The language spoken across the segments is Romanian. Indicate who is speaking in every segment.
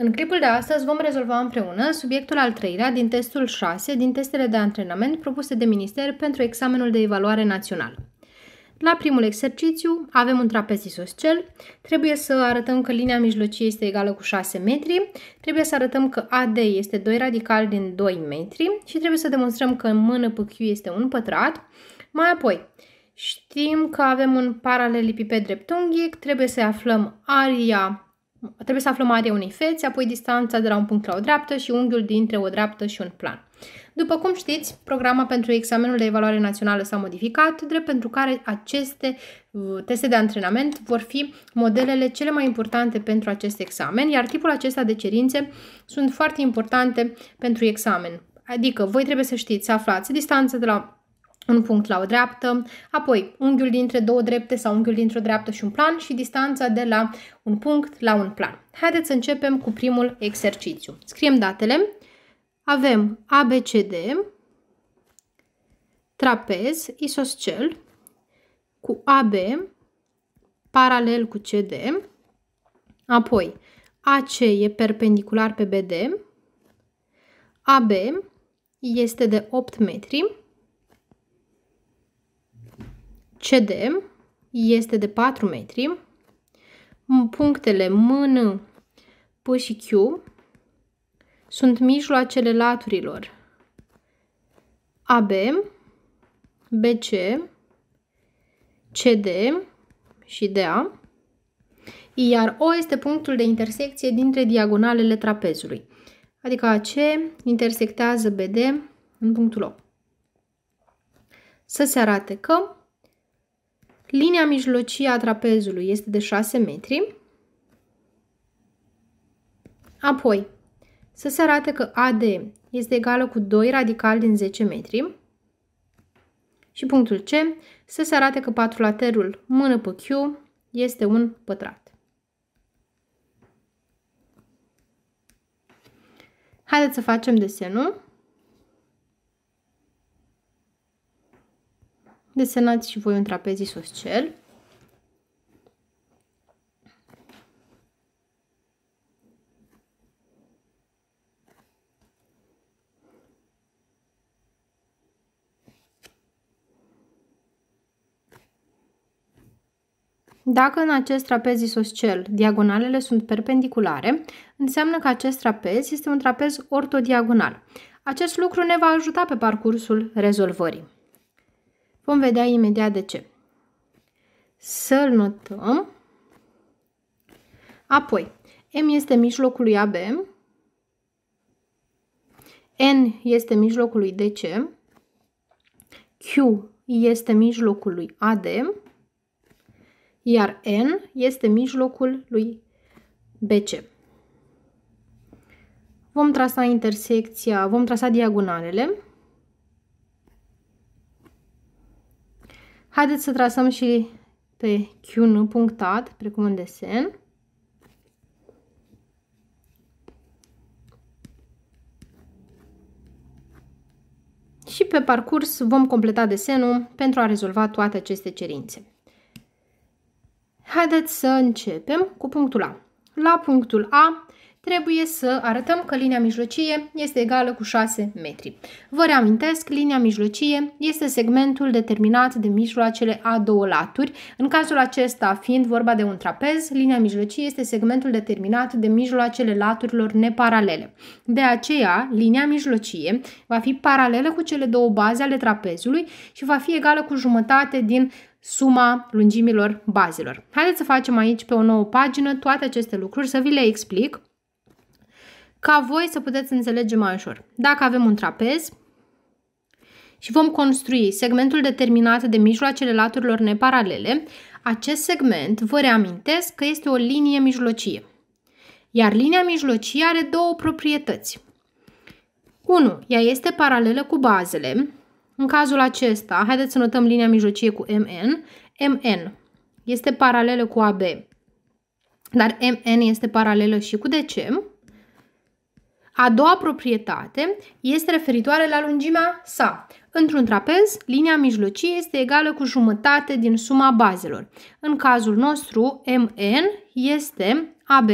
Speaker 1: În clipul de astăzi vom rezolva împreună subiectul al treilea din testul 6 din testele de antrenament propuse de minister pentru examenul de evaluare național. La primul exercițiu avem un trapez isoscel, trebuie să arătăm că linia mijlocie este egală cu 6 metri, trebuie să arătăm că AD este 2 radical din 2 metri și trebuie să demonstrăm că mână pe Q este un pătrat. Mai apoi, știm că avem un paralelipiped dreptunghic, trebuie să aflăm aria Trebuie să aflăm marea unei fețe, apoi distanța de la un punct la o dreaptă și unghiul dintre o dreaptă și un plan. După cum știți, programa pentru examenul de evaluare națională s-a modificat, drept pentru care aceste uh, teste de antrenament vor fi modelele cele mai importante pentru acest examen, iar tipul acesta de cerințe sunt foarte importante pentru examen. Adică voi trebuie să știți, să aflați distanța de la un punct la o dreaptă, apoi unghiul dintre două drepte sau unghiul dintre o dreaptă și un plan și distanța de la un punct la un plan. Haideți să începem cu primul exercițiu. Scriem datele. Avem ABCD, trapez, isoscel, cu AB, paralel cu CD, apoi AC e perpendicular pe BD, AB este de 8 metri, CD este de 4 metri, punctele MN, P și Q sunt mijloacele laturilor AB, BC, CD și DA, iar O este punctul de intersecție dintre diagonalele trapezului, adică AC intersectează BD în punctul O. Să se arate că Linia mijlocie a trapezului este de 6 metri. Apoi, să se arate că AD este egală cu 2 radical din 10 metri. Și punctul C, să se arate că patrulaterul mână pe Q este un pătrat. Haideți să facem desenul. Desenați și voi un trapezi cel. Dacă în acest trapez isoscel diagonalele sunt perpendiculare, înseamnă că acest trapez este un trapez ortodiagonal. Acest lucru ne va ajuta pe parcursul rezolvării. Vom vedea imediat de ce. Să-l notăm. Apoi, M este mijlocul lui AB, N este mijlocul lui DC, Q este mijlocul lui AD, iar N este mijlocul lui BC. Vom trasa intersecția, vom trasa diagonalele. Haideți să trasăm și pe QN punctat, precum în desen. Și pe parcurs vom completa desenul pentru a rezolva toate aceste cerințe. Haideți să începem cu punctul A. La punctul A trebuie să arătăm că linia mijlocie este egală cu 6 metri. Vă reamintesc, linia mijlocie este segmentul determinat de mijloacele a două laturi. În cazul acesta, fiind vorba de un trapez, linia mijlocie este segmentul determinat de mijloacele laturilor neparalele. De aceea, linia mijlocie va fi paralelă cu cele două baze ale trapezului și va fi egală cu jumătate din suma lungimilor bazelor. Haideți să facem aici pe o nouă pagină toate aceste lucruri, să vi le explic ca voi să puteți înțelege mai ușor. Dacă avem un trapez și vom construi segmentul determinat de mijloacele laturilor neparalele, acest segment, vă reamintesc că este o linie mijlocie. Iar linia mijlocie are două proprietăți. 1. Ea este paralelă cu bazele. În cazul acesta, haideți să notăm linia mijlocie cu MN. MN este paralelă cu AB, dar MN este paralelă și cu DC. A doua proprietate este referitoare la lungimea sa. Într-un trapez, linia mijlocie este egală cu jumătate din suma bazelor. În cazul nostru, MN este AB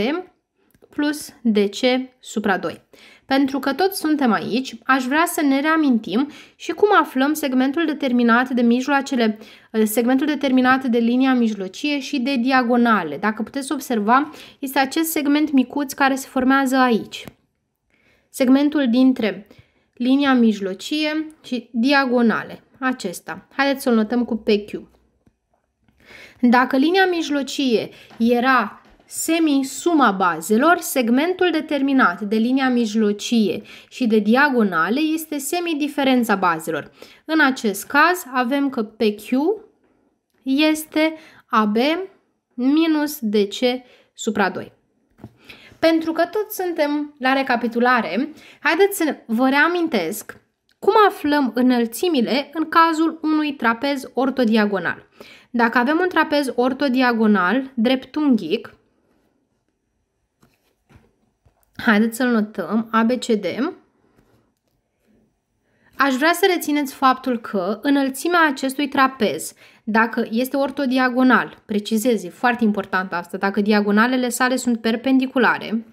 Speaker 1: plus DC supra 2. Pentru că toți suntem aici, aș vrea să ne reamintim și cum aflăm segmentul determinat de mijloacele, eh, segmentul determinat de linia mijlocie și de diagonale. Dacă puteți observa, este acest segment micuț care se formează aici segmentul dintre linia mijlocie și diagonale, acesta. Haideți să-l notăm cu PQ. Dacă linia mijlocie era semi-suma bazelor, segmentul determinat de linia mijlocie și de diagonale este semi-diferența bazelor. În acest caz avem că PQ este AB minus DC supra 2. Pentru că tot suntem la recapitulare, haideți să vă reamintesc cum aflăm înălțimile în cazul unui trapez ortodiagonal. Dacă avem un trapez ortodiagonal dreptunghic, haideți să-l notăm ABCD, Aș vrea să rețineți faptul că înălțimea acestui trapez, dacă este ortodiagonal, precizez, e foarte important asta, dacă diagonalele sale sunt perpendiculare,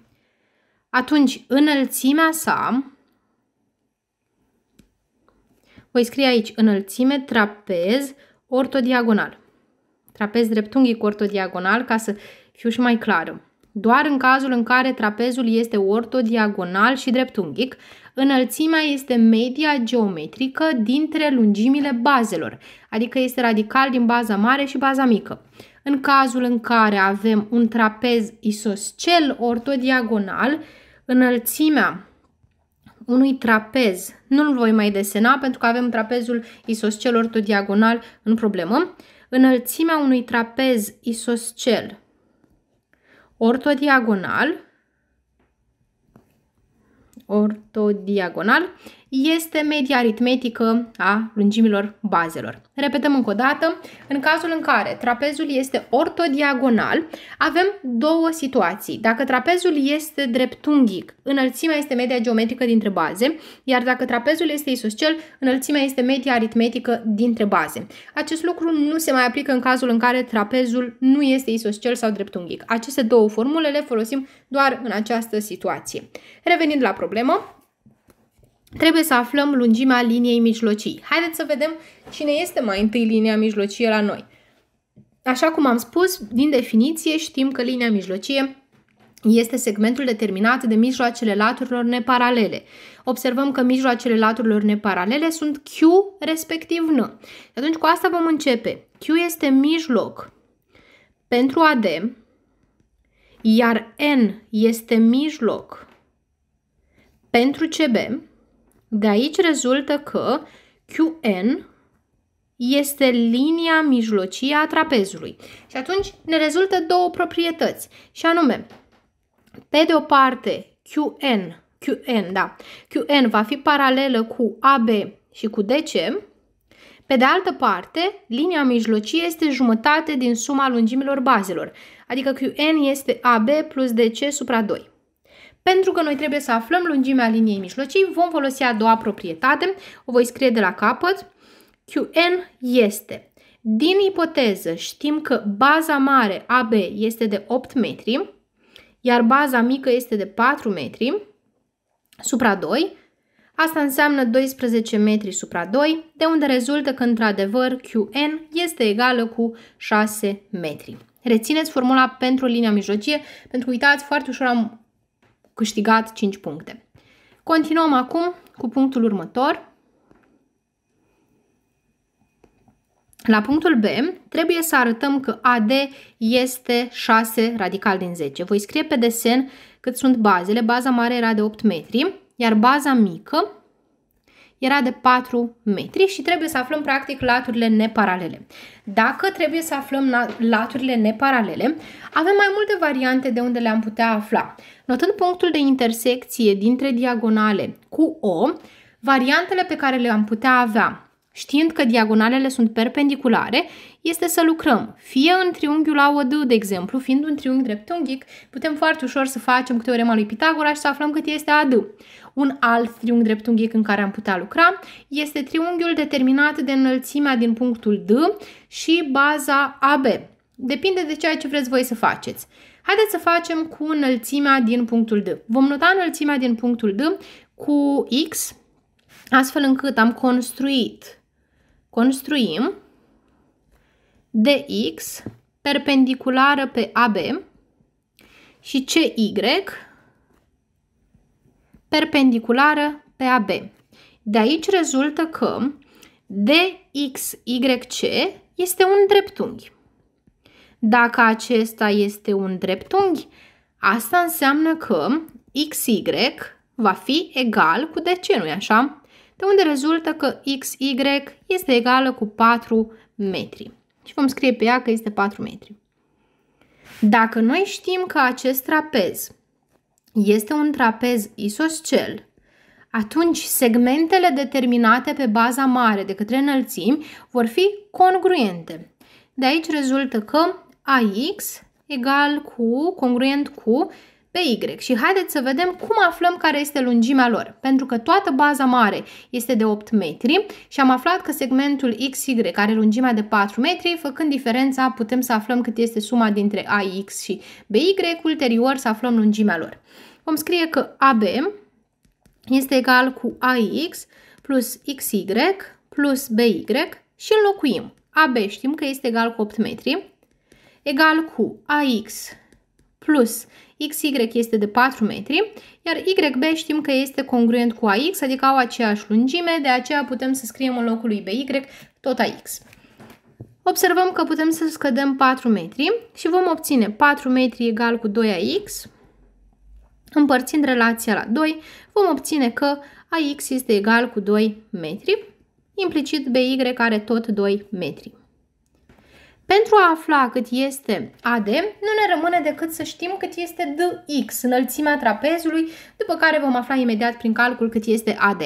Speaker 1: atunci înălțimea sa, voi scrie aici înălțime, trapez, ortodiagonal. Trapez dreptunghic cu ortodiagonal ca să fiu și mai clară. Doar în cazul în care trapezul este ortodiagonal și dreptunghic, Înălțimea este media geometrică dintre lungimile bazelor, adică este radical din baza mare și baza mică. În cazul în care avem un trapez isoscel ortodiagonal, înălțimea unui trapez, nu-l voi mai desena pentru că avem trapezul isoscel ortodiagonal în problemă, înălțimea unui trapez isoscel ortodiagonal ortodiagonal este media aritmetică a lungimilor bazelor. Repetăm încă o dată, în cazul în care trapezul este ortodiagonal, avem două situații. Dacă trapezul este dreptunghic, înălțimea este media geometrică dintre baze, iar dacă trapezul este isoscel, înălțimea este media aritmetică dintre baze. Acest lucru nu se mai aplică în cazul în care trapezul nu este isoscel sau dreptunghic. Aceste două formule le folosim doar în această situație. Revenind la problemă, Trebuie să aflăm lungimea liniei mijlocii. Haideți să vedem cine este mai întâi linia mijlocie la noi. Așa cum am spus, din definiție știm că linia mijlocie este segmentul determinat de mijloacele laturilor neparalele. Observăm că mijloacele laturilor neparalele sunt Q respectiv N. atunci cu asta vom începe. Q este mijloc pentru AD, iar N este mijloc pentru CB, de aici rezultă că QN este linia mijlocie a trapezului. Și atunci ne rezultă două proprietăți, și anume, pe de o parte, QN, QN, da, QN va fi paralelă cu AB și cu DC, pe de altă parte, linia mijlocie este jumătate din suma lungimilor bazelor, adică QN este AB plus DC supra 2. Pentru că noi trebuie să aflăm lungimea liniei mijlocii, vom folosi a doua proprietate, o voi scrie de la capăt. Qn este. Din ipoteză știm că baza mare AB este de 8 metri, iar baza mică este de 4 metri, supra 2, Asta înseamnă 12 metri supra 2, de unde rezultă că într-adevăr Qn este egală cu 6 metri. Rețineți formula pentru linia mijlocie, pentru că uitați, foarte ușor am câștigat 5 puncte. Continuăm acum cu punctul următor. La punctul B trebuie să arătăm că AD este 6 radical din 10. Voi scrie pe desen cât sunt bazele. Baza mare era de 8 metri, iar baza mică era de 4 metri și trebuie să aflăm practic laturile neparalele. Dacă trebuie să aflăm laturile neparalele, avem mai multe variante de unde le-am putea afla. Notând punctul de intersecție dintre diagonale cu O, variantele pe care le-am putea avea Știind că diagonalele sunt perpendiculare, este să lucrăm fie în triunghiul AOD, de exemplu, fiind un triunghi dreptunghic, putem foarte ușor să facem teorema lui Pitagora și să aflăm cât este AD un alt triunghi dreptunghic în care am putea lucra este triunghiul determinat de înălțimea din punctul D și baza AB. Depinde de ceea ce vreți voi să faceți. Haideți să facem cu înălțimea din punctul D. Vom nota înălțimea din punctul D cu X, astfel încât am construit, construim DX perpendiculară pe AB și CY perpendiculară pe AB. De aici rezultă că DXYC este un dreptunghi. Dacă acesta este un dreptunghi, asta înseamnă că XY va fi egal cu DC, nu așa? De unde rezultă că XY este egală cu 4 metri. Și vom scrie pe ea că este 4 metri. Dacă noi știm că acest trapez este un trapez isoscel, atunci segmentele determinate pe baza mare de către înălțimi vor fi congruente. De aici rezultă că AX egal cu, congruent cu pe Y și haideți să vedem cum aflăm care este lungimea lor, pentru că toată baza mare este de 8 metri și am aflat că segmentul XY are lungimea de 4 metri, făcând diferența putem să aflăm cât este suma dintre AX și BY, ulterior să aflăm lungimea lor. Vom scrie că AB este egal cu AX plus XY plus BY și înlocuim. AB știm că este egal cu 8 metri, egal cu AX plus XY este de 4 metri, iar YB știm că este congruent cu AX, adică au aceeași lungime, de aceea putem să scriem în locul lui BY tot AX. Observăm că putem să scădem 4 metri și vom obține 4 metri egal cu 2AX. Împărțind relația la 2, vom obține că AX este egal cu 2 metri, implicit BY are tot 2 metri. Pentru a afla cât este AD, nu ne rămâne decât să știm cât este DX, înălțimea trapezului, după care vom afla imediat prin calcul cât este AD.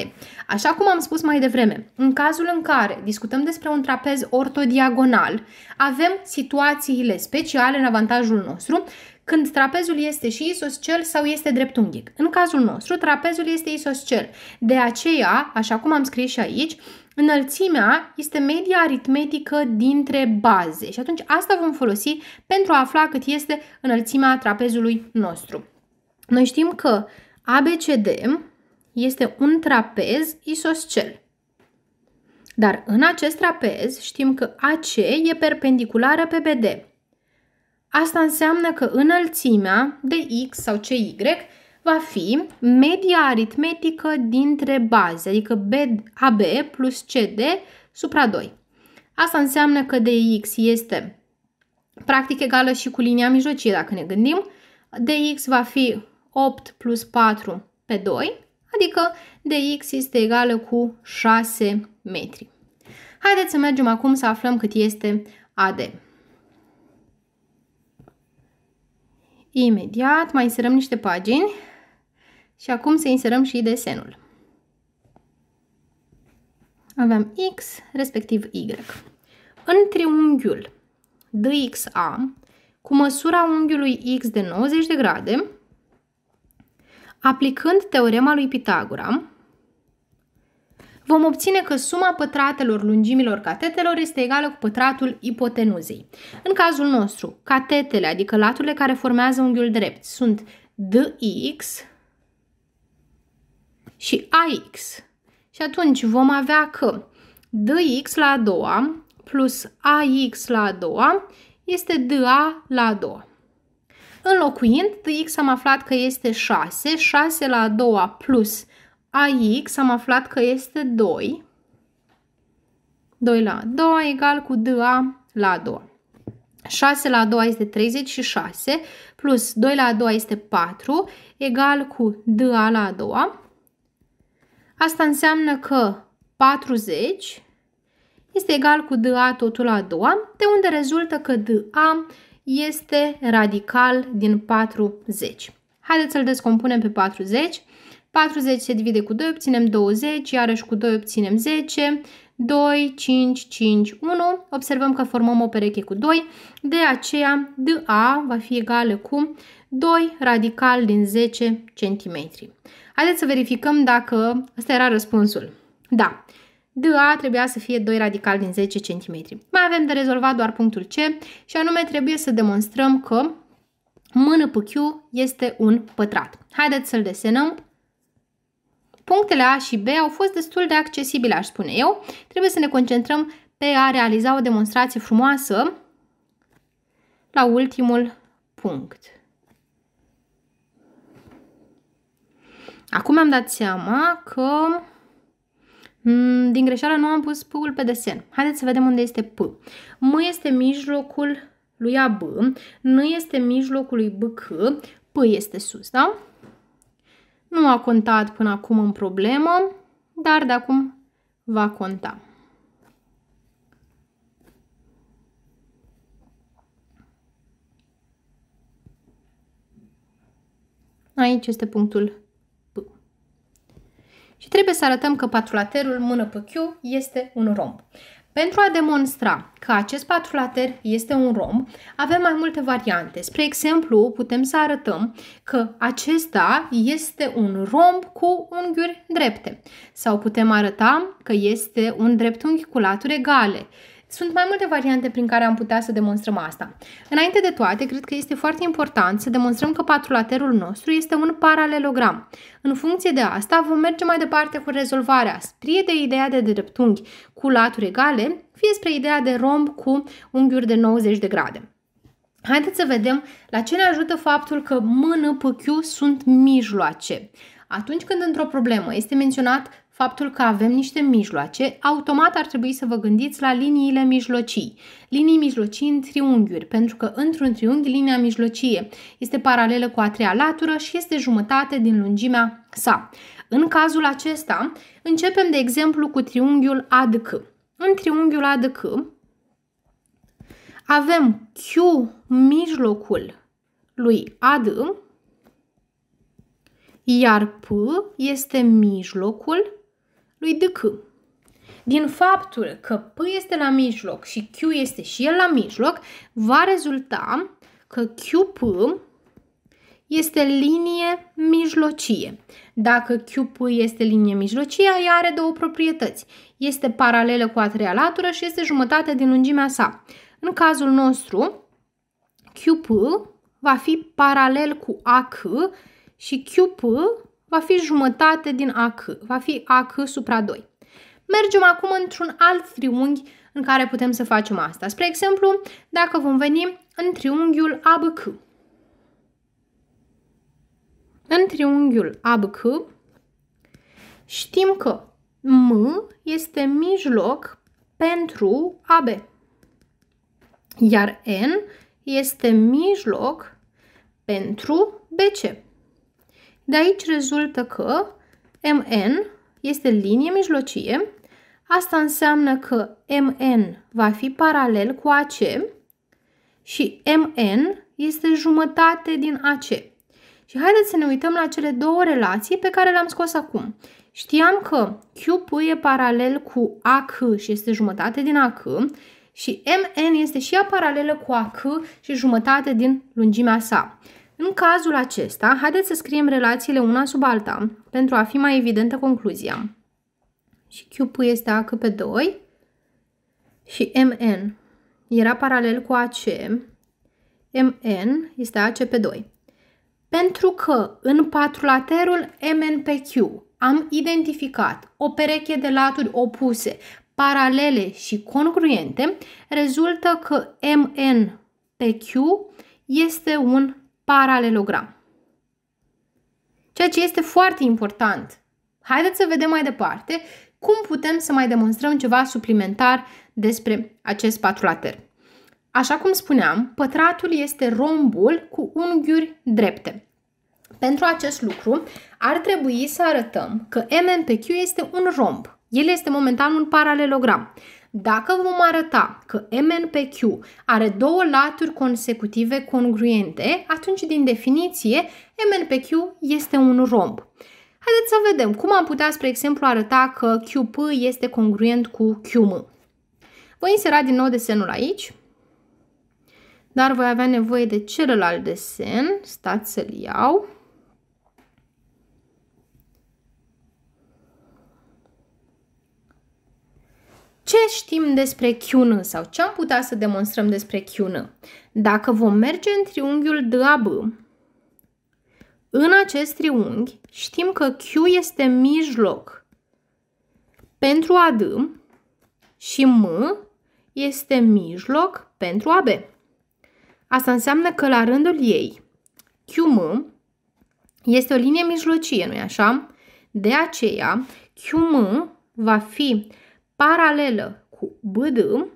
Speaker 1: Așa cum am spus mai devreme, în cazul în care discutăm despre un trapez ortodiagonal, avem situațiile speciale în avantajul nostru, când trapezul este și isoscel sau este dreptunghic. În cazul nostru, trapezul este isoscel. De aceea, așa cum am scris și aici, Înălțimea este media aritmetică dintre baze și atunci asta vom folosi pentru a afla cât este înălțimea trapezului nostru. Noi știm că ABCD este un trapez isoscel. Dar în acest trapez știm că AC e perpendiculară pe BD. Asta înseamnă că înălțimea de X sau CY va fi media aritmetică dintre baze, adică AB plus CD supra 2. Asta înseamnă că DX este practic egală și cu linia mijlocie, dacă ne gândim. DX va fi 8 plus 4 pe 2, adică DX este egală cu 6 metri. Haideți să mergem acum să aflăm cât este AD. Imediat mai inserăm niște pagini. Și acum să inserăm și desenul. Aveam X, respectiv Y. În triunghiul DXA, cu măsura unghiului X de 90 de grade, aplicând teorema lui Pitagora, vom obține că suma pătratelor lungimilor catetelor este egală cu pătratul ipotenuzei. În cazul nostru, catetele, adică laturile care formează unghiul drept, sunt dx și AX. Și atunci vom avea că DX la a doua plus AX la a doua este DA la a doua. Înlocuind, DX am aflat că este 6, 6 la a doua plus AX am aflat că este 2, 2 la a doua egal cu DA la a doua. 6 la a doua este 36 plus 2 la a doua este 4 egal cu DA la a doua Asta înseamnă că 40 este egal cu DA totul la 2, de unde rezultă că DA este radical din 40. Haideți să-l descompunem pe 40. 40 se divide cu 2, obținem 20, iarăși cu 2 obținem 10, 2, 5, 5, 1. Observăm că formăm o pereche cu 2, de aceea DA va fi egală cu 2 radical din 10 cm. Haideți să verificăm dacă ăsta era răspunsul. Da, DA trebuia să fie 2 radical din 10 cm. Mai avem de rezolvat doar punctul C și anume trebuie să demonstrăm că mână pe Q este un pătrat. Haideți să-l desenăm. Punctele A și B au fost destul de accesibile, aș spune eu. Trebuie să ne concentrăm pe a realiza o demonstrație frumoasă la ultimul punct. Acum am dat seama că mm, din greșeală nu am pus P-ul pe desen. Haideți să vedem unde este P. M este mijlocul lui AB, N este mijlocul lui BC, P este sus, da? Nu a contat până acum în problemă, dar de acum va conta. Aici este punctul și trebuie să arătăm că patrulaterul mână pe Q este un romb. Pentru a demonstra că acest patrulater este un romb, avem mai multe variante. Spre exemplu, putem să arătăm că acesta este un romb cu unghiuri drepte. Sau putem arăta că este un dreptunghi cu laturi egale sunt mai multe variante prin care am putea să demonstrăm asta. Înainte de toate, cred că este foarte important să demonstrăm că patrulaterul nostru este un paralelogram. În funcție de asta, vom merge mai departe cu rezolvarea, spre de ideea de dreptunghi cu laturi egale, fie spre ideea de romb cu unghiuri de 90 de grade. Haideți să vedem la ce ne ajută faptul că mână, N, Q sunt mijloace. Atunci când într-o problemă este menționat faptul că avem niște mijloace, automat ar trebui să vă gândiți la liniile mijlocii. Linii mijlocii în triunghiuri, pentru că într-un triunghi linia mijlocie este paralelă cu a treia latură și este jumătate din lungimea sa. În cazul acesta, începem de exemplu cu triunghiul ADC. În triunghiul ADC avem Q mijlocul lui AD, iar P este mijlocul lui D.C. Din faptul că P este la mijloc și Q este și el la mijloc, va rezulta că QP este linie mijlocie. Dacă QP este linie mijlocie, ea are două proprietăți. Este paralelă cu a treia latură și este jumătate din lungimea sa. În cazul nostru, QP va fi paralel cu AC și QP va fi jumătate din AC, va fi AC supra 2. Mergem acum într-un alt triunghi în care putem să facem asta. Spre exemplu, dacă vom veni în triunghiul ABC. În triunghiul ABC știm că M este mijloc pentru AB, iar N este mijloc pentru BC. De aici rezultă că MN este linie mijlocie, asta înseamnă că MN va fi paralel cu AC și MN este jumătate din AC. Și haideți să ne uităm la cele două relații pe care le-am scos acum. Știam că QP e paralel cu AC și este jumătate din AC și MN este și ea paralelă cu AC și jumătate din lungimea sa. În cazul acesta, haideți să scriem relațiile una sub alta pentru a fi mai evidentă concluzia. Și QP este AC pe 2 și MN era paralel cu AC. MN este AC pe 2. Pentru că în patrulaterul MN pe Q am identificat o pereche de laturi opuse, paralele și congruente, rezultă că MN pe Q este un paralelogram. Ceea ce este foarte important. Haideți să vedem mai departe cum putem să mai demonstrăm ceva suplimentar despre acest patrulater. Așa cum spuneam, pătratul este rombul cu unghiuri drepte. Pentru acest lucru, ar trebui să arătăm că MMPQ este un romb. El este momentan un paralelogram. Dacă vom arăta că MNPQ are două laturi consecutive congruente, atunci din definiție MNPQ este un romb. Haideți să vedem cum am putea, spre exemplu, arăta că QP este congruent cu QM. Voi insera din nou desenul aici, dar voi avea nevoie de celălalt desen. Stați să-l iau. Ce știm despre QN sau ce am putea să demonstrăm despre QN? Dacă vom merge în triunghiul DAB, în acest triunghi știm că Q este mijloc pentru AD și M este mijloc pentru AB. Asta înseamnă că la rândul ei, QM este o linie mijlocie, nu-i așa? De aceea, QM va fi paralelă cu BD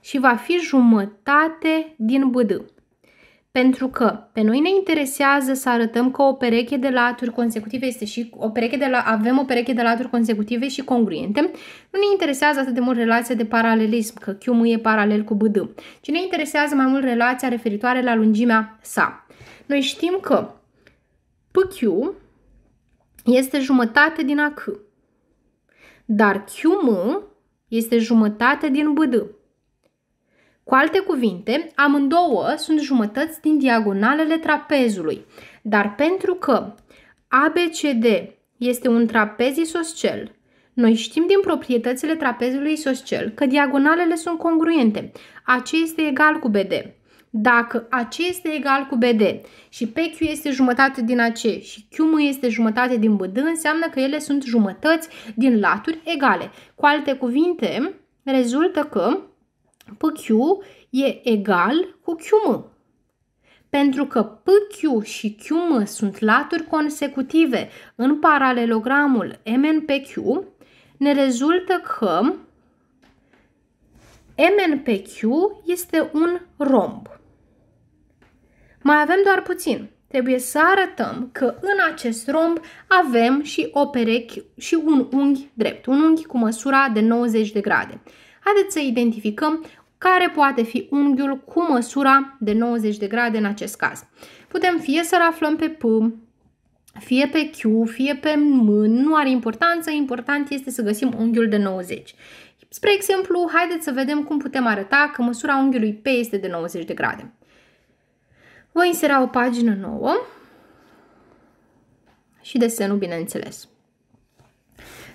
Speaker 1: și va fi jumătate din BD. Pentru că pe noi ne interesează să arătăm că o pereche de laturi consecutive este și o pereche de la, avem o pereche de laturi consecutive și congruente. Nu ne interesează atât de mult relația de paralelism, că QM e paralel cu BD, ci ne interesează mai mult relația referitoare la lungimea sa. Noi știm că PQ este jumătate din AC dar QM este jumătate din BD. Cu alte cuvinte, amândouă sunt jumătăți din diagonalele trapezului, dar pentru că ABCD este un trapez isoscel, noi știm din proprietățile trapezului isoscel că diagonalele sunt congruente. AC este egal cu BD. Dacă AC este egal cu BD și PQ este jumătate din AC și QM este jumătate din BD, înseamnă că ele sunt jumătăți din laturi egale. Cu alte cuvinte, rezultă că PQ e egal cu QM. Pentru că PQ și QM sunt laturi consecutive în paralelogramul MNPQ, ne rezultă că MNPQ este un romb. Mai avem doar puțin. Trebuie să arătăm că în acest romb avem și o perechi și un unghi drept, un unghi cu măsura de 90 de grade. Haideți să identificăm care poate fi unghiul cu măsura de 90 de grade în acest caz. Putem fie să-l aflăm pe P, fie pe Q, fie pe M, nu are importanță, important este să găsim unghiul de 90. Spre exemplu, haideți să vedem cum putem arăta că măsura unghiului P este de 90 de grade. Voi insera o pagină nouă și desenul, bineînțeles.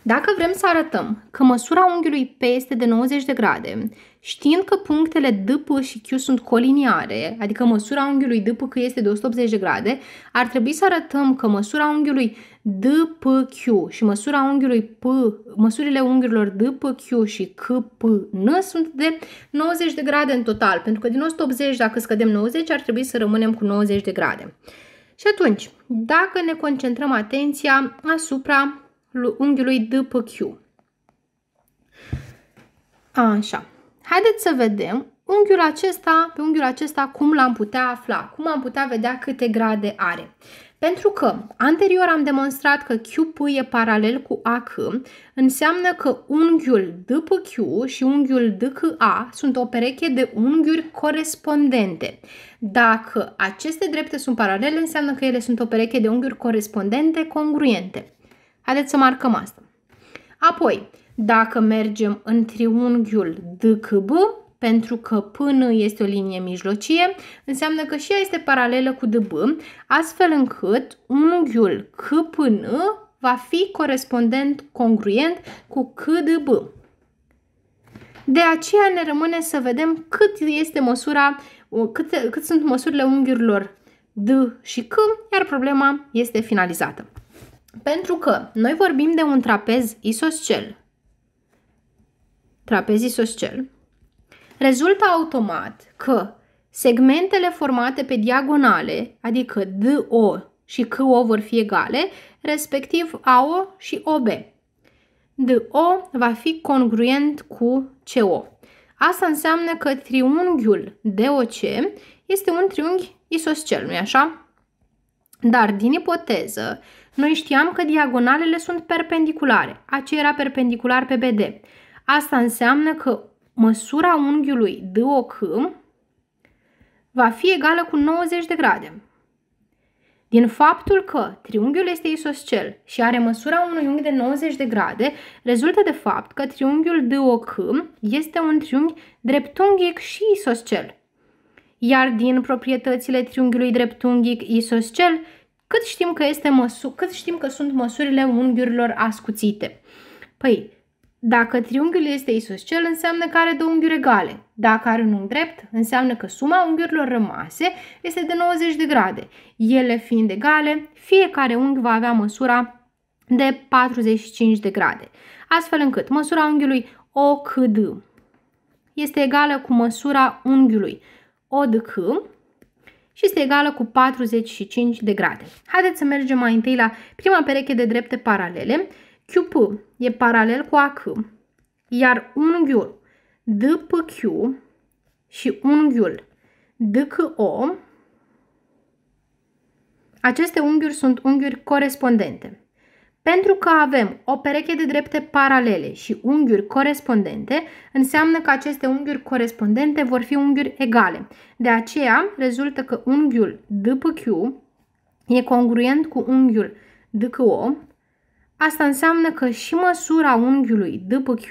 Speaker 1: Dacă vrem să arătăm că măsura unghiului P este de 90 de grade, știind că punctele D, P și Q sunt coliniare, adică măsura unghiului D, P, este de 180 de grade, ar trebui să arătăm că măsura unghiului D, P, Q și măsura unghiului P, măsurile unghiurilor D, P, Q și C, P, N sunt de 90 de grade în total, pentru că din 180 dacă scădem 90 ar trebui să rămânem cu 90 de grade. Și atunci, dacă ne concentrăm atenția asupra unghiului D, P, Q. Așa, haideți să vedem unghiul acesta, pe unghiul acesta cum l-am putea afla, cum am putea vedea câte grade are. Pentru că anterior am demonstrat că QP e paralel cu AC, înseamnă că unghiul DPQ și unghiul DQA sunt o pereche de unghiuri corespondente. Dacă aceste drepte sunt paralele, înseamnă că ele sunt o pereche de unghiuri corespondente congruente. Haideți să marcăm asta. Apoi, dacă mergem în triunghiul DQB, pentru că până este o linie mijlocie, înseamnă că și ea este paralelă cu DB, astfel încât unghiul C până va fi corespondent congruent cu CDB. De aceea ne rămâne să vedem cât este măsura, cât, cât sunt măsurile unghiurilor D și C, iar problema este finalizată. Pentru că noi vorbim de un trapez isoscel. Trapez isoscel rezultă automat că segmentele formate pe diagonale, adică DO și CO vor fi egale, respectiv AO și OB. DO va fi congruent cu CO. Asta înseamnă că triunghiul DOC este un triunghi isoscel, nu-i așa? Dar, din ipoteză, noi știam că diagonalele sunt perpendiculare. AC era perpendicular pe BD. Asta înseamnă că măsura unghiului DOC va fi egală cu 90 de grade. Din faptul că triunghiul este isoscel și are măsura unui unghi de 90 de grade, rezultă de fapt că triunghiul DOC este un triunghi dreptunghic și isoscel. Iar din proprietățile triunghiului dreptunghic isoscel, cât știm că, este măsu- cât știm că sunt măsurile unghiurilor ascuțite? Păi, dacă triunghiul este isoscel, înseamnă că are două unghiuri egale. Dacă are un unghi drept, înseamnă că suma unghiurilor rămase este de 90 de grade. Ele fiind egale, fiecare unghi va avea măsura de 45 de grade. Astfel încât măsura unghiului OCD este egală cu măsura unghiului ODC și este egală cu 45 de grade. Haideți să mergem mai întâi la prima pereche de drepte paralele QP e paralel cu AC, iar unghiul DPQ și unghiul DQO, aceste unghiuri sunt unghiuri corespondente. Pentru că avem o pereche de drepte paralele și unghiuri corespondente, înseamnă că aceste unghiuri corespondente vor fi unghiuri egale. De aceea, rezultă că unghiul DPQ e congruent cu unghiul DQO, Asta înseamnă că și măsura unghiului DPQ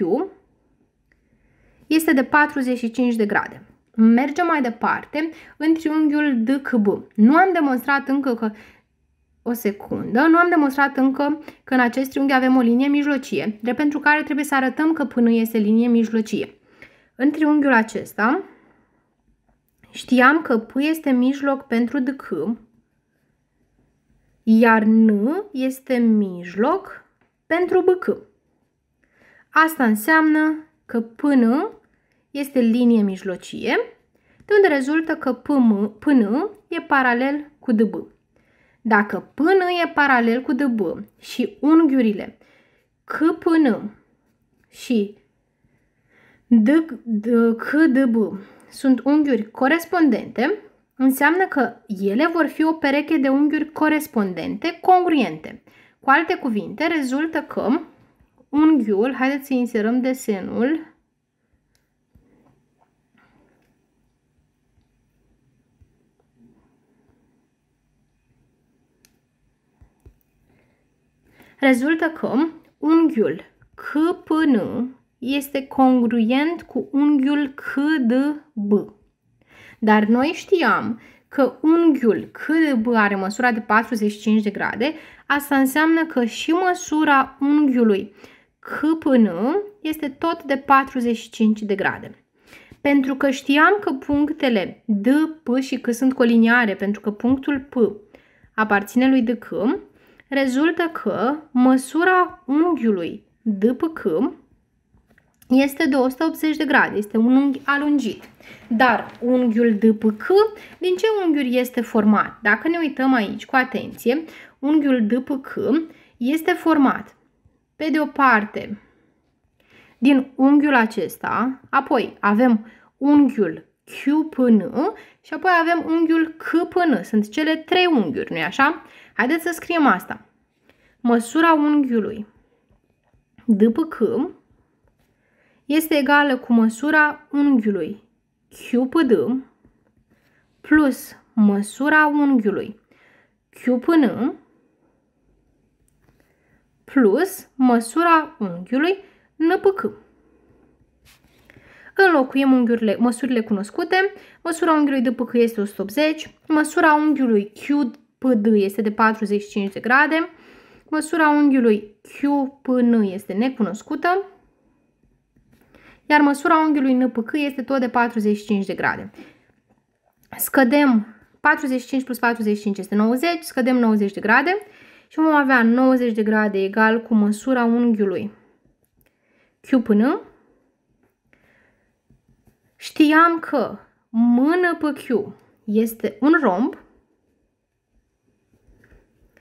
Speaker 1: este de 45 de grade. Mergem mai departe în triunghiul DKB. Nu am demonstrat încă că o secundă, nu am demonstrat încă că în acest triunghi avem o linie mijlocie, de pentru care trebuie să arătăm că până este linie mijlocie. În triunghiul acesta știam că P este mijloc pentru DK, iar N este mijloc pentru BC. Asta înseamnă că PN este linie mijlocie, de unde rezultă că PN e paralel cu DB. Dacă PN e paralel cu DB și unghiurile C și D, D, C, DB sunt unghiuri corespondente, înseamnă că ele vor fi o pereche de unghiuri corespondente, congruente. Cu alte cuvinte, rezultă că unghiul, haideți să inserăm desenul, rezultă că unghiul CPN este congruent cu unghiul B. Dar noi știam că unghiul cât are măsura de 45 de grade, asta înseamnă că și măsura unghiului C până este tot de 45 de grade. Pentru că știam că punctele D, P și C sunt coliniare, pentru că punctul P aparține lui DK, rezultă că măsura unghiului DPC este de 180 de grade, este un unghi alungit. Dar unghiul DPC, din ce unghiuri este format? Dacă ne uităm aici cu atenție, unghiul DPC este format pe de o parte din unghiul acesta, apoi avem unghiul Q până și apoi avem unghiul c.p.n. până. Sunt cele trei unghiuri, nu-i așa? Haideți să scriem asta. Măsura unghiului DPC este egală cu măsura unghiului QPD plus măsura unghiului QPN plus măsura unghiului NPC. Înlocuim unghiurile, măsurile cunoscute. Măsura unghiului DPC este 180, măsura unghiului QPD este de 45 de grade, măsura unghiului QPN este necunoscută, iar măsura unghiului NPC este tot de 45 de grade. Scădem 45 plus 45 este 90, scădem 90 de grade și vom avea 90 de grade egal cu măsura unghiului Q până. Știam că mână pe Q este un romb,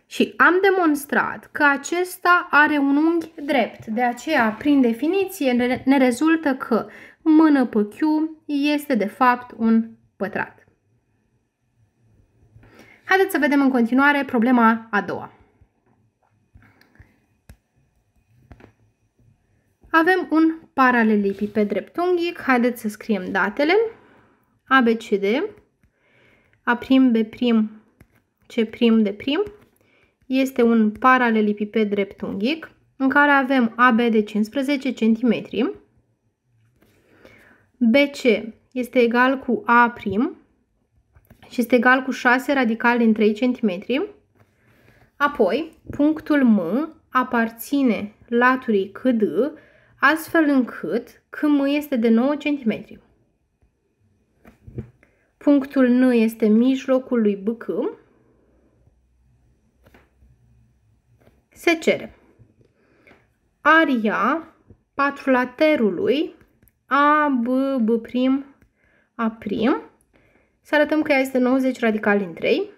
Speaker 1: și am demonstrat că acesta are un unghi drept, de aceea, prin definiție, ne rezultă că mână pe Q este de fapt un pătrat. Haideți să vedem în continuare problema a doua. Avem un paralelipiped dreptunghic, haideți să scriem datele. ABCD, A', B', C' D prim, este un paralelipiped dreptunghic în care avem AB de 15 cm, BC este egal cu A' și este egal cu 6 radical din 3 cm. Apoi, punctul M aparține laturii CD, astfel încât KM este de 9 cm. Punctul N este mijlocul lui BC, se cere. Aria patrulaterului A, B, B prim, A prim. Să arătăm că ea este 90 radical din 3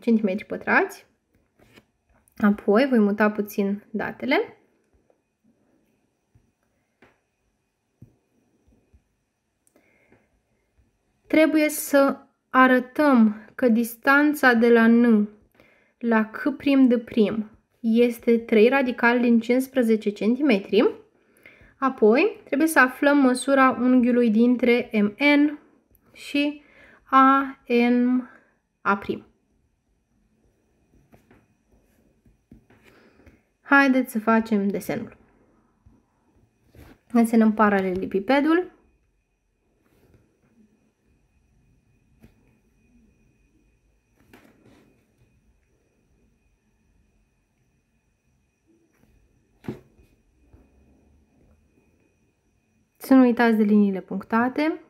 Speaker 1: cm pătrați. Apoi voi muta puțin datele. Trebuie să arătăm că distanța de la N la C prim de prim este 3 radical din 15 cm. Apoi trebuie să aflăm măsura unghiului dintre MN și AN A'. Haideți să facem desenul. Desenăm paralelipipedul. Să nu uitați de liniile punctate.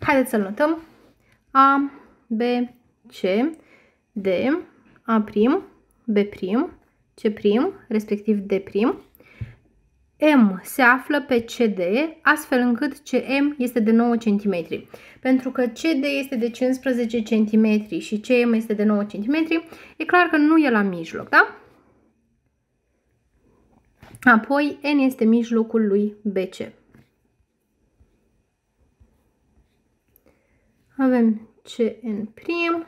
Speaker 1: Haideți să-l notăm. A, B, C, D, A', B', C', respectiv D', M se află pe CD, astfel încât CM este de 9 cm. Pentru că CD este de 15 cm și CM este de 9 cm, e clar că nu e la mijloc, da? Apoi N este mijlocul lui BC. Avem CN prim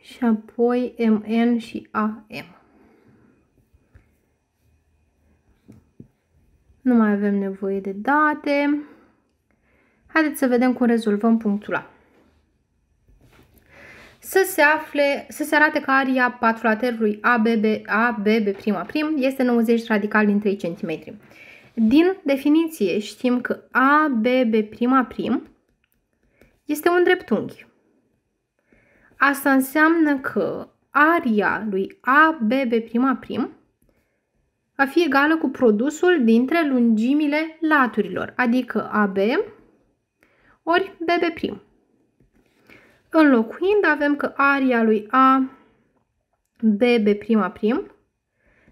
Speaker 1: și apoi MN și AM. Nu mai avem nevoie de date. Haideți să vedem cum rezolvăm punctul A. Să se, afle, să se arate că aria patrulaterului ABB, ABB prim este 90 radical din 3 cm. Din definiție știm că ABB prima prim este un dreptunghi. Asta înseamnă că aria lui ABB prima prim va fi egală cu produsul dintre lungimile laturilor, adică AB ori BB'. Înlocuind avem că aria lui A BB'' prima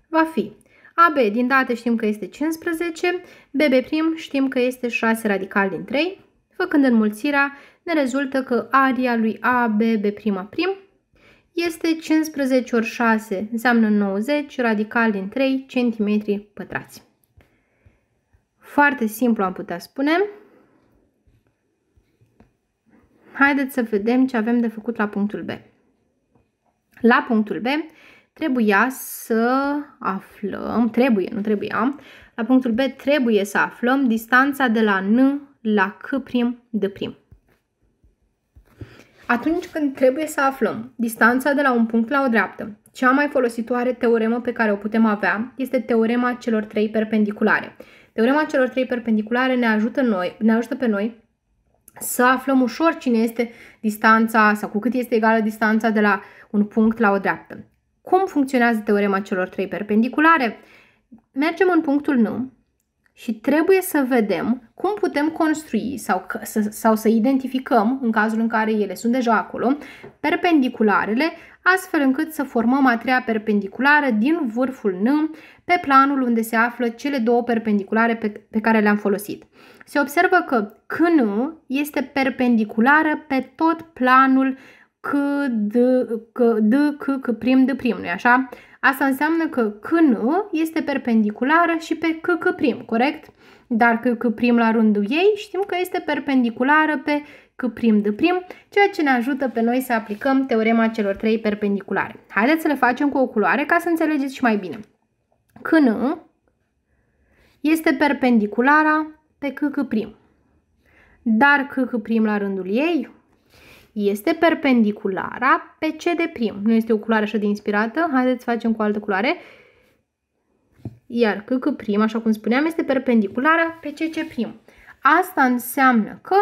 Speaker 1: va fi AB din date știm că este 15, BB' știm că este 6 radical din 3, făcând înmulțirea ne rezultă că aria lui A BB'' este 15 ori 6, înseamnă 90, radical din 3 cm pătrați. Foarte simplu am putea spune. Haideți să vedem ce avem de făcut la punctul B. La punctul B trebuia să aflăm, trebuie, nu trebuia, la punctul B trebuie să aflăm distanța de la N la C' de prim. Atunci când trebuie să aflăm distanța de la un punct la o dreaptă, cea mai folositoare teoremă pe care o putem avea este teorema celor trei perpendiculare. Teorema celor trei perpendiculare ne ajută, noi, ne ajută pe noi să aflăm ușor cine este distanța sau cu cât este egală distanța de la un punct la o dreaptă. Cum funcționează teorema celor trei perpendiculare? Mergem în punctul N și trebuie să vedem cum putem construi sau, sau să identificăm, în cazul în care ele sunt deja acolo, perpendicularele, astfel încât să formăm a treia perpendiculară din vârful N pe planul unde se află cele două perpendiculare pe, pe care le-am folosit. Se observă că CN este perpendiculară pe tot planul C, D, C, D, C, C prim, D prim, nu așa? Asta înseamnă că CN este perpendiculară și pe c, prim, corect? Dar c, prim la rândul ei știm că este perpendiculară pe C prim, D prim, ceea ce ne ajută pe noi să aplicăm teorema celor trei perpendiculare. Haideți să le facem cu o culoare ca să înțelegeți și mai bine. CN este perpendiculară pe c, prim. Dar c, prim la rândul ei este perpendiculara pe C de prim. Nu este o culoare așa de inspirată, haideți să facem cu altă culoare. Iar CC prim, așa cum spuneam, este perpendiculară pe CC prim. Asta înseamnă că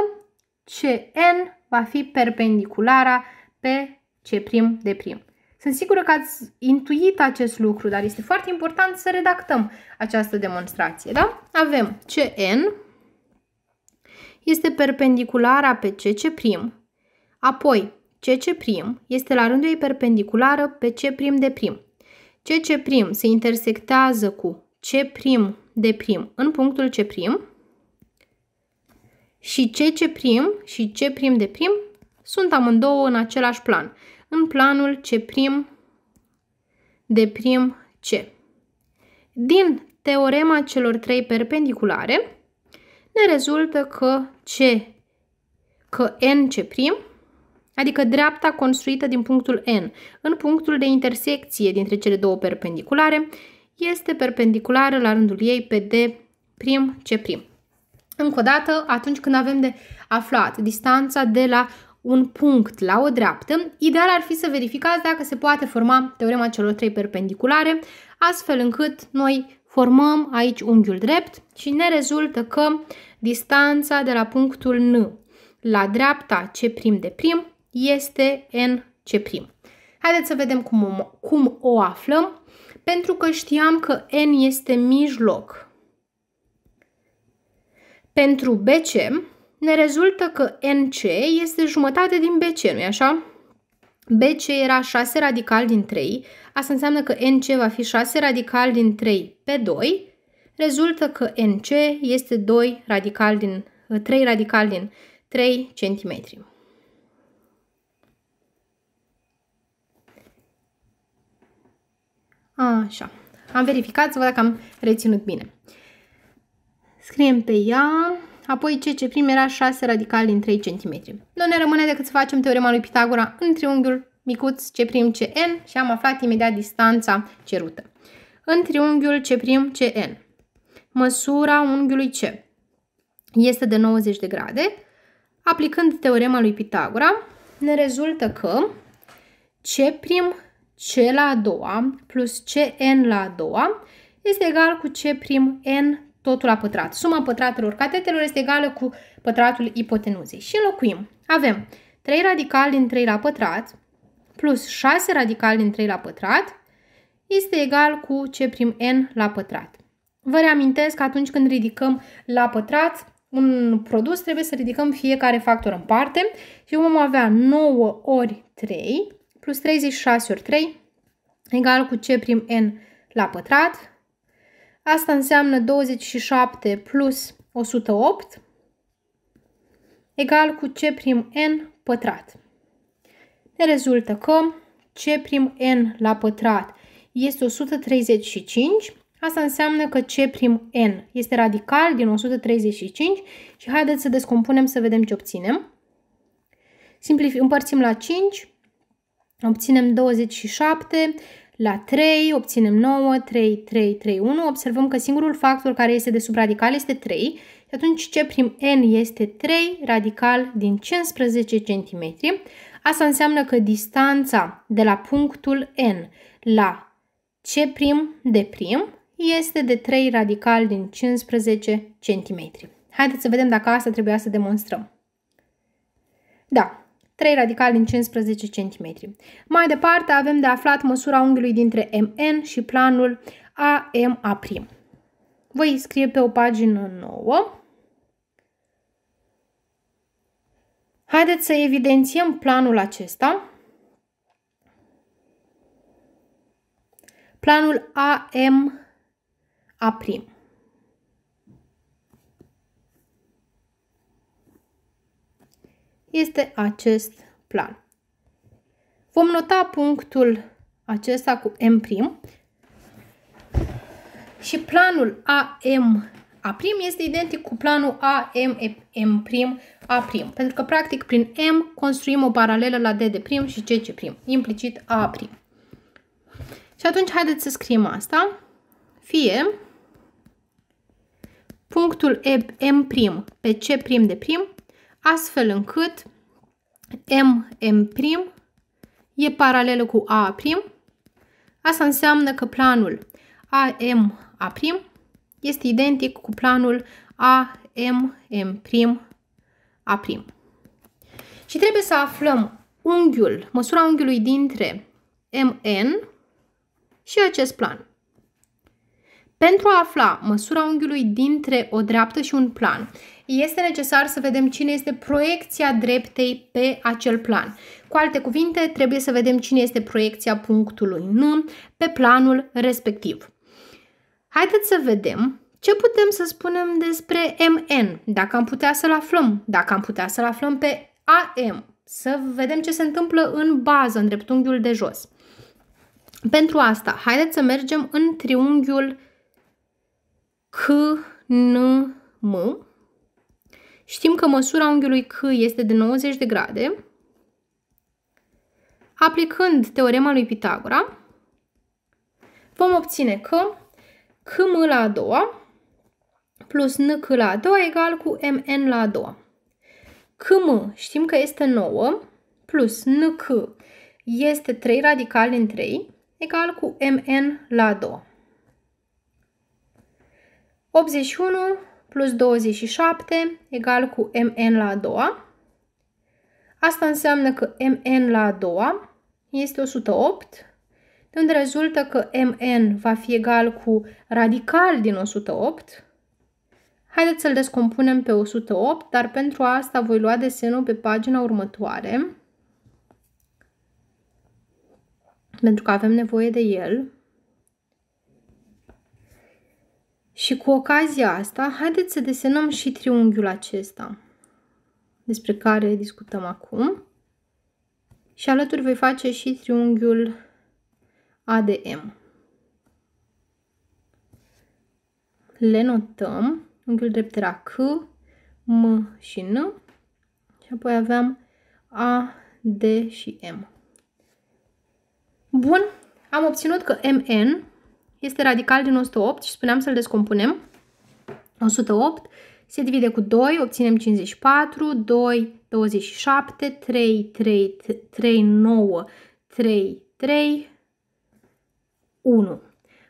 Speaker 1: CN va fi perpendiculara pe C prim de prim. Sunt sigură că ați intuit acest lucru, dar este foarte important să redactăm această demonstrație, da? Avem CN este perpendiculara pe CC prim Apoi, CC' este la rândul ei perpendiculară pe C' de prim. CC' se intersectează cu C' de prim în punctul C' și CC' și C' de prim sunt amândouă în același plan, în planul C' de prim C. Din teorema celor trei perpendiculare ne rezultă că C că NC' adică dreapta construită din punctul N, în punctul de intersecție dintre cele două perpendiculare, este perpendiculară la rândul ei pe D' C'. Încă o dată, atunci când avem de aflat distanța de la un punct la o dreaptă, ideal ar fi să verificați dacă se poate forma teorema celor trei perpendiculare, astfel încât noi formăm aici unghiul drept și ne rezultă că distanța de la punctul N la dreapta C' de prim este N ce prim. Haideți să vedem cum o, cum o aflăm, pentru că știam că N este mijloc. Pentru BC ne rezultă că NC este jumătate din BC, nu-i așa? BC era 6 radical din 3, asta înseamnă că NC va fi 6 radical din 3 pe 2, rezultă că NC este 2 radical din, 3 radical din 3 cm. Așa. Am verificat să văd dacă am reținut bine. Scriem pe ea. Apoi ce prim era 6 radical din 3 cm. Nu ne rămâne decât să facem teorema lui Pitagora în triunghiul micuț C prim CN și am aflat imediat distanța cerută. În triunghiul C prim CN, măsura unghiului C este de 90 de grade. Aplicând teorema lui Pitagora, ne rezultă că C prim C la a doua plus Cn la a doua este egal cu C prim N totul la pătrat. Suma pătratelor catetelor este egală cu pătratul ipotenuzei. Și înlocuim. Avem 3 radical din 3 la pătrat plus 6 radical din 3 la pătrat este egal cu C prim N la pătrat. Vă reamintesc că atunci când ridicăm la pătrat un produs, trebuie să ridicăm fiecare factor în parte și vom avea 9 ori 3 plus 36 ori 3 egal cu C prim N la pătrat. Asta înseamnă 27 plus 108 egal cu C prim N pătrat. Ne rezultă că C prim N la pătrat este 135 Asta înseamnă că C prim N este radical din 135 și haideți să descompunem să vedem ce obținem. Simplific, împărțim la 5, Obținem 27, la 3, obținem 9, 3, 3, 3, 1. Observăm că singurul factor care este de sub radical este 3. Și atunci ce prim n este 3 radical din 15 cm. Asta înseamnă că distanța de la punctul n la C prim de prim este de 3 radical din 15 cm. Haideți să vedem dacă asta trebuia să demonstrăm. Da, 3 radical din 15 cm. Mai departe avem de aflat măsura unghiului dintre MN și planul AMA'. Voi scrie pe o pagină nouă. Haideți să evidențiem planul acesta. Planul AM A'. este acest plan. Vom nota punctul acesta cu M' și planul AM A' este identic cu planul AM M' A', pentru că practic prin M construim o paralelă la D de prim și C C', implicit A'. Și atunci haideți să scriem asta. Fie punctul M' pe C' de prim astfel încât M, M' e paralelă cu A'. Asta înseamnă că planul m A' este identic cu planul a M' A'. Și trebuie să aflăm unghiul, măsura unghiului dintre MN și acest plan. Pentru a afla măsura unghiului dintre o dreaptă și un plan, este necesar să vedem cine este proiecția dreptei pe acel plan. Cu alte cuvinte, trebuie să vedem cine este proiecția punctului nu pe planul respectiv. Haideți să vedem ce putem să spunem despre MN, dacă am putea să-l aflăm, dacă am putea să-l aflăm pe AM, să vedem ce se întâmplă în bază, în dreptunghiul de jos. Pentru asta, haideți să mergem în triunghiul C, N, M, Știm că măsura unghiului C este de 90 de grade. Aplicând teorema lui Pitagora, vom obține că KM la a doua plus NC la a doua egal cu MN la a doua. KM știm că este 9 plus NC este 3 radical din 3 egal cu MN la a doua. 81 plus 27 egal cu mn la a doua. Asta înseamnă că mn la a doua este 108, de unde rezultă că mn va fi egal cu radical din 108. Haideți să-l descompunem pe 108, dar pentru asta voi lua desenul pe pagina următoare, pentru că avem nevoie de el. Și cu ocazia asta, haideți să desenăm și triunghiul acesta, despre care discutăm acum. Și alături voi face și triunghiul ADM. Le notăm. Unghiul drept era C, M și N. Și apoi aveam A, D și M. Bun, am obținut că MN este radical din 108 și spuneam să-l descompunem. 108 se divide cu 2, obținem 54, 2, 27, 3, 3, 3, 9, 3, 3, 1.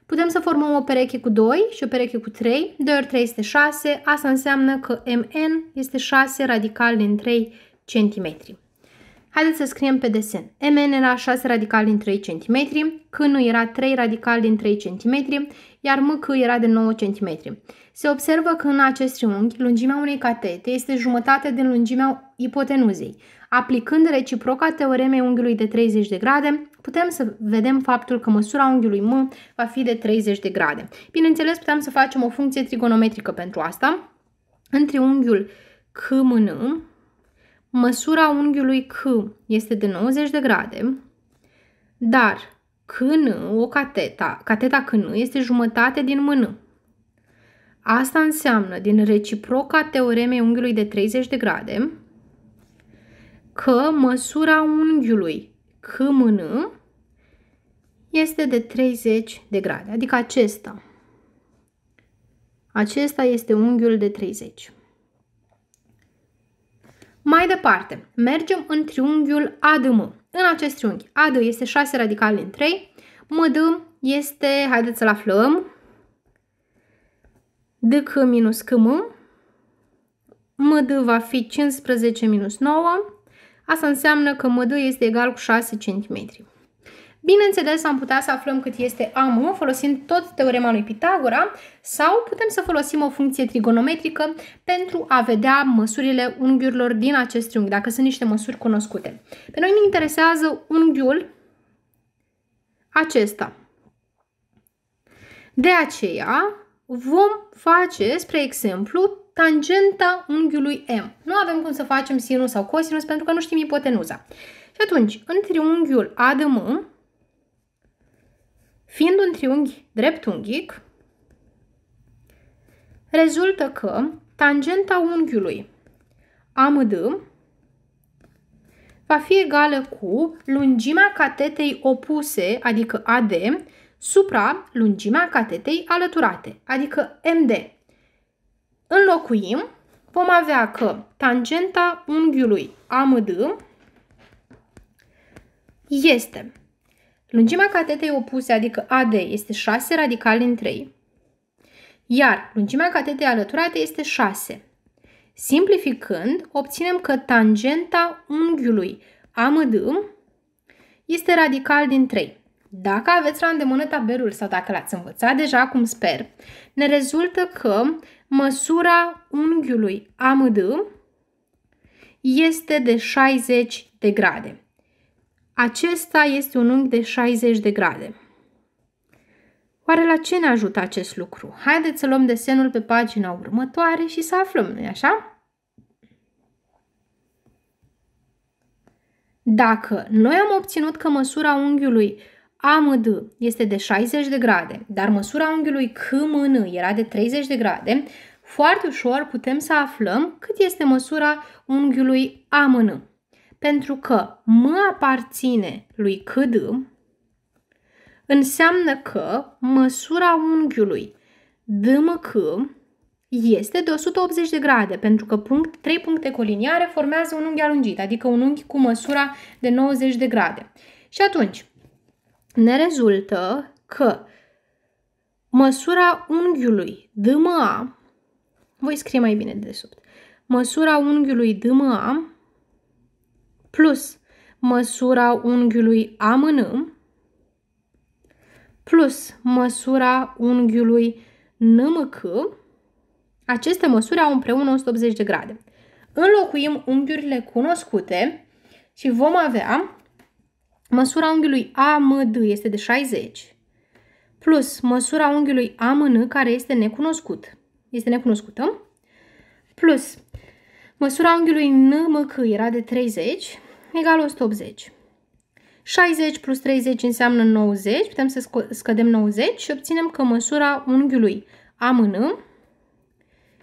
Speaker 1: Putem să formăm o pereche cu 2 și o pereche cu 3. 2 ori 3 este 6. Asta înseamnă că MN este 6 radical din 3 centimetri. Haideți să scriem pe desen. Mn era 6 radical din 3 cm, nu era 3 radical din 3 cm, iar MC era de 9 cm. Se observă că în acest triunghi, lungimea unei catete este jumătate din lungimea ipotenuzei. Aplicând reciproca teoremei unghiului de 30 de grade, putem să vedem faptul că măsura unghiului M va fi de 30 de grade. Bineînțeles, putem să facem o funcție trigonometrică pentru asta. În triunghiul KMN, măsura unghiului C este de 90 de grade, dar CN, o cateta, cateta CN este jumătate din mână. Asta înseamnă, din reciproca teoremei unghiului de 30 de grade, că măsura unghiului CMN este de 30 de grade, adică acesta. Acesta este unghiul de 30. Mai departe, mergem în triunghiul ADM. În acest triunghi, AD este 6 radical din 3, MD este, haideți să-l aflăm, DC minus KM, MD va fi 15 minus 9, asta înseamnă că MD este egal cu 6 cm. Bineînțeles, am putea să aflăm cât este AM folosind tot teorema lui Pitagora sau putem să folosim o funcție trigonometrică pentru a vedea măsurile unghiurilor din acest triunghi, dacă sunt niște măsuri cunoscute. Pe noi ne interesează unghiul acesta. De aceea vom face, spre exemplu, tangenta unghiului M. Nu avem cum să facem sinus sau cosinus pentru că nu știm ipotenuza. Și atunci, în triunghiul ADM, Fiind un triunghi dreptunghic, rezultă că tangenta unghiului AMD va fi egală cu lungimea catetei opuse, adică AD, supra lungimea catetei alăturate, adică MD. Înlocuim, vom avea că tangenta unghiului AMD este Lungimea catetei opuse, adică AD, este 6 radical din 3, iar lungimea catetei alăturate este 6. Simplificând, obținem că tangenta unghiului AMD este radical din 3. Dacă aveți la îndemână tabelul sau dacă l-ați învățat deja, cum sper, ne rezultă că măsura unghiului AMD este de 60 de grade. Acesta este un unghi de 60 de grade. Oare la ce ne ajută acest lucru? Haideți să luăm desenul pe pagina următoare și să aflăm, nu-i așa? Dacă noi am obținut că măsura unghiului AMD este de 60 de grade, dar măsura unghiului CMN era de 30 de grade, foarte ușor putem să aflăm cât este măsura unghiului AMN pentru că mă aparține lui câd înseamnă că măsura unghiului dmc este de 180 de grade, pentru că punct, 3 puncte coliniare formează un unghi alungit, adică un unghi cu măsura de 90 de grade. Și atunci, ne rezultă că măsura unghiului DMA, voi scrie mai bine de sub, măsura unghiului DMA plus măsura unghiului AMN plus măsura unghiului nmc, aceste măsuri au împreună 180 de grade. Înlocuim unghiurile cunoscute și vom avea măsura unghiului AMD este de 60 plus măsura unghiului AMN care este necunoscut. Este necunoscută. Plus măsura unghiului NMC era de 30 egal 180. 60 plus 30 înseamnă 90, putem să scădem 90 și obținem că măsura unghiului AMN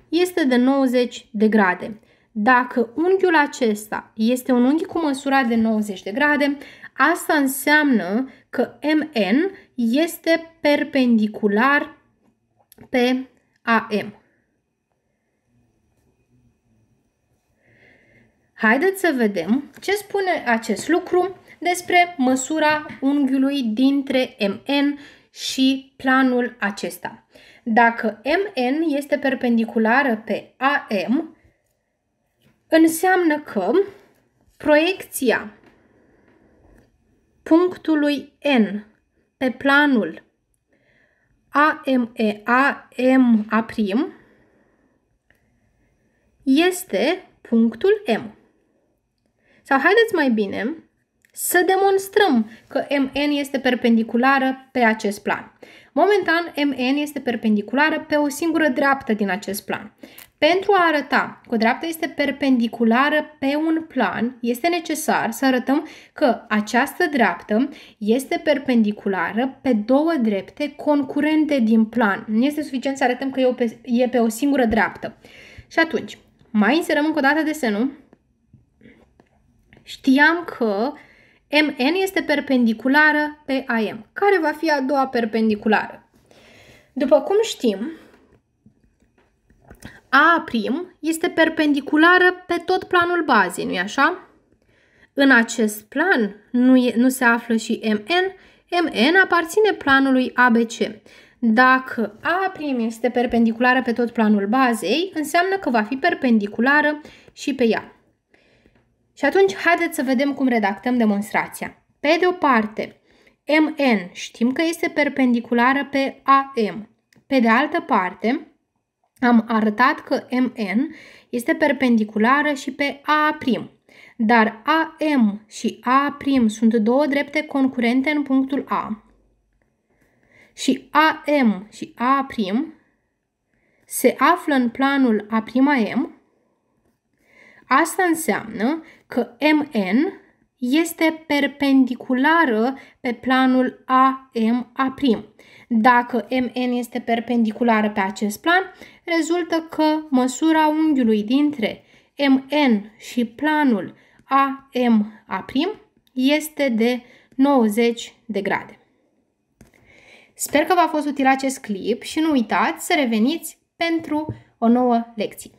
Speaker 1: este de 90 de grade. Dacă unghiul acesta este un unghi cu măsura de 90 de grade, asta înseamnă că MN este perpendicular pe AM. Haideți să vedem ce spune acest lucru despre măsura unghiului dintre MN și planul acesta. Dacă MN este perpendiculară pe AM, înseamnă că proiecția punctului N pe planul AME, AM A' este punctul M. Sau haideți mai bine să demonstrăm că MN este perpendiculară pe acest plan. Momentan, MN este perpendiculară pe o singură dreaptă din acest plan. Pentru a arăta că o dreaptă este perpendiculară pe un plan, este necesar să arătăm că această dreaptă este perpendiculară pe două drepte concurente din plan. Nu este suficient să arătăm că e pe, e pe o singură dreaptă. Și atunci, mai inserăm încă o dată desenul Știam că MN este perpendiculară pe AM, care va fi a doua perpendiculară. După cum știm, A' este perpendiculară pe tot planul bazei, nu-i așa? În acest plan nu, e, nu se află și MN, MN aparține planului ABC. Dacă A' este perpendiculară pe tot planul bazei, înseamnă că va fi perpendiculară și pe ea. Și atunci, haideți să vedem cum redactăm demonstrația. Pe de o parte, MN știm că este perpendiculară pe AM. Pe de altă parte, am arătat că MN este perpendiculară și pe A', dar AM și A' sunt două drepte concurente în punctul A și AM și A' se află în planul A'M, asta înseamnă că MN este perpendiculară pe planul AMA'. Dacă MN este perpendiculară pe acest plan, rezultă că măsura unghiului dintre MN și planul AMA' este de 90 de grade. Sper că v-a fost util acest clip și nu uitați să reveniți pentru o nouă lecție.